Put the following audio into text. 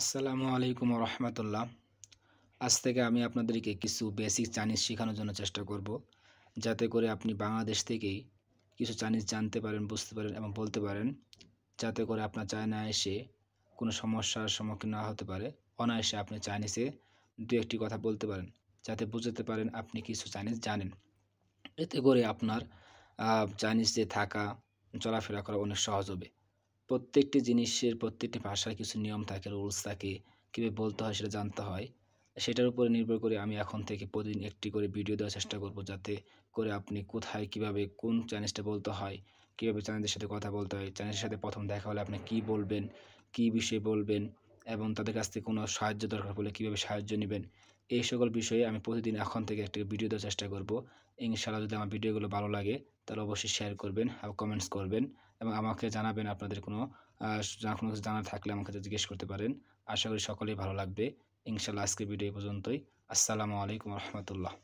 আসসালামু আলাইকুম রহমতুল্লাহ আজ থেকে আমি আপনাদেরকে কিছু বেসিক চাইনিজ শেখানোর জন্য চেষ্টা করব যাতে করে আপনি বাংলাদেশ থেকেই কিছু চাইনিজ জানতে পারেন বুঝতে পারেন এবং বলতে পারেন যাতে করে আপনার চায়না এসে কোনো সমস্যার সম্মুখীন না হতে পারে অনায়াসে আপনি চাইনিজে দু একটি কথা বলতে পারেন যাতে বুঝতে পারেন আপনি কিছু চাইনিজ জানেন এতে করে আপনার চাইনিজে থাকা চলাফেরা করা অনেক সহজ হবে প্রত্যেকটি জিনিসের প্রত্যেকটি ভাষার কিছু নিয়ম থাকে রুলস থাকে কীভাবে বলতে হয় সেটা জানতে হয় সেটার উপরে নির্ভর করে আমি এখন থেকে প্রতিদিন একটি করে ভিডিও দেওয়ার চেষ্টা করব যাতে করে আপনি কোথায় কিভাবে কোন চ্যানেলসটা বলতে হয় কীভাবে চ্যানেলদের সাথে কথা বলতে হয় চ্যানেলের সাথে প্রথম দেখা হলে আপনি কি বলবেন কি বিষয়ে বলবেন এবং তাদের কাছ থেকে কোনো সাহায্য দরকার হলে কীভাবে সাহায্য নেবেন এই সকল বিষয়ে আমি প্রতিদিন এখন থেকে একটি ভিডিও দেওয়ার চেষ্টা করব ইনশাআল্লাহ যদি আমার ভিডিওগুলো ভালো লাগে তাহলে অবশ্যই শেয়ার করবেন আর কমেন্টস করবেন এবং আমাকে জানাবেন আপনাদের কোনো কোনো কিছু জানা থাকলে আমাকে জিজ্ঞেস করতে পারেন আশা করি সকলেই ভালো লাগবে ইনশাল্লাহ আজকে ভিডিও পর্যন্তই আসসালামু আলাইকুম রহমতুল্লাহ